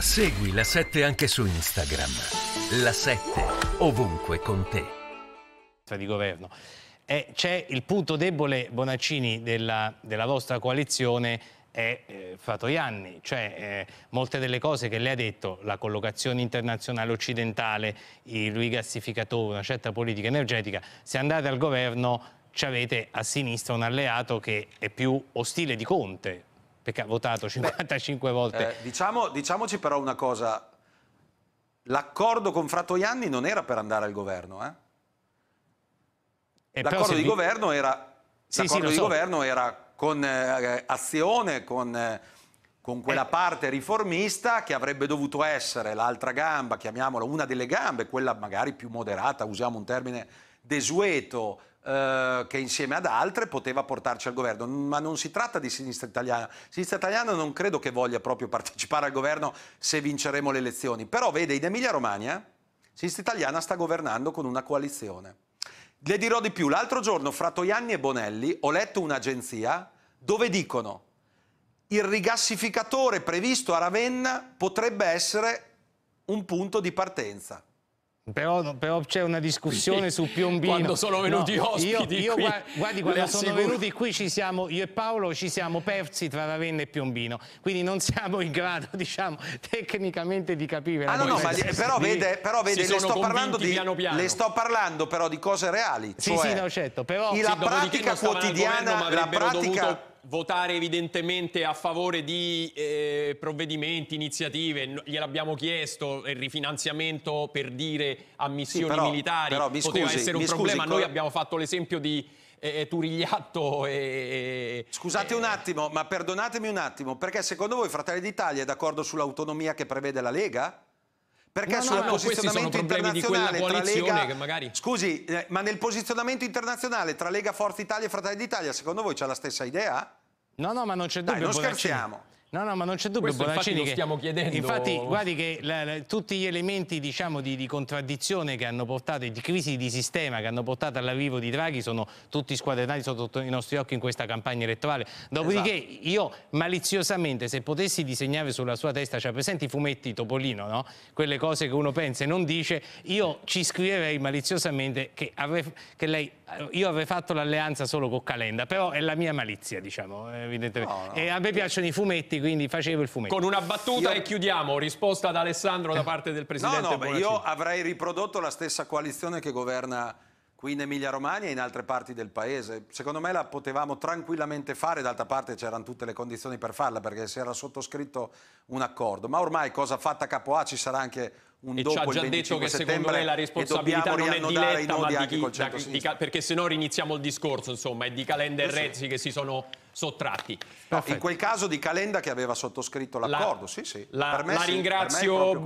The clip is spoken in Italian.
Segui la 7 anche su Instagram. La 7 ovunque con te. Di governo. E eh, c'è il punto debole, Bonaccini, della, della vostra coalizione è eh, Fatoianni, cioè eh, molte delle cose che lei ha detto, la collocazione internazionale occidentale, il rigassificatore, una certa politica energetica, se andate al governo ci avete a sinistra un alleato che è più ostile di Conte, perché ha votato 55 Beh, volte. Eh, diciamo, diciamoci però una cosa, l'accordo con Fratoianni non era per andare al governo, eh? eh l'accordo di, vi... governo, era, sì, sì, di so. governo era con eh, azione, con, eh, con quella eh. parte riformista che avrebbe dovuto essere l'altra gamba, chiamiamola una delle gambe, quella magari più moderata, usiamo un termine desueto, eh, che insieme ad altre poteva portarci al governo, ma non si tratta di sinistra italiana. Sinistra italiana non credo che voglia proprio partecipare al governo se vinceremo le elezioni, però vede in Emilia Romagna sinistra italiana sta governando con una coalizione. Le dirò di più, l'altro giorno fra Toianni e Bonelli ho letto un'agenzia dove dicono il rigassificatore previsto a Ravenna potrebbe essere un punto di partenza. Però, però c'è una discussione su Piombino. Quando sono venuti no, ospiti io, io qui, Guardi, quando sono venuti qui ci siamo, io e Paolo ci siamo persi tra Ravenna e Piombino. Quindi non siamo in grado, diciamo, tecnicamente di capire. Ah, no, no, ma, però vede, però vede le, sto parlando di, piano piano. le sto parlando però di cose reali. cioè, sì, no, certo. Però, sì, la pratica quotidiana... Governo, la pratica votare evidentemente a favore di eh, provvedimenti, iniziative, gliel'abbiamo chiesto, il rifinanziamento per dire a missioni sì, però, militari però, mi poteva scusi, essere un problema, scusi, noi abbiamo fatto l'esempio di eh, eh Turigliatto e... Scusate eh, un attimo, ma perdonatemi un attimo, perché secondo voi Fratelli d'Italia è d'accordo sull'autonomia che prevede la Lega? Perché no, sul no, posizionamento no, internazionale tra Lega... Magari... Scusi, eh, ma nel posizionamento internazionale tra Lega Forza Italia e Fratelli d'Italia, secondo voi c'è la stessa idea? No, no, ma non c'è dubbio. Dai, non Bonaccini. scherziamo. No, no, ma non c'è dubbio, Questo, infatti che... stiamo chiedendo. Infatti, guardi che la, la, tutti gli elementi diciamo, di, di, contraddizione che hanno portato, di crisi di sistema che hanno portato all'arrivo di Draghi sono tutti squadernati sotto i nostri occhi in questa campagna elettorale. Dopodiché esatto. io maliziosamente, se potessi disegnare sulla sua testa, cioè presenti i fumetti Topolino, no? quelle cose che uno pensa e non dice, io ci scriverei maliziosamente che, avrei, che lei, io avrei fatto l'alleanza solo con Calenda, però è la mia malizia, diciamo, evidentemente. No, no. E a me piacciono i fumetti quindi facevo il fumetto. Con una battuta io... e chiudiamo. Risposta ad Alessandro da parte del Presidente No, no, ma io avrei riprodotto la stessa coalizione che governa qui in Emilia-Romagna e in altre parti del paese. Secondo me la potevamo tranquillamente fare, d'altra parte c'erano tutte le condizioni per farla perché si era sottoscritto un accordo, ma ormai cosa fatta a capo A ci sarà anche un e dopo ci ha già detto che secondo me la responsabilità non è di Letta ma di chi, da, di, perché se no riniziamo il discorso insomma è di Calenda e eh Renzi che si sono sottratti. No, in quel caso di Calenda che aveva sottoscritto l'accordo, la, sì, sì. La, per me la sì, ringrazio.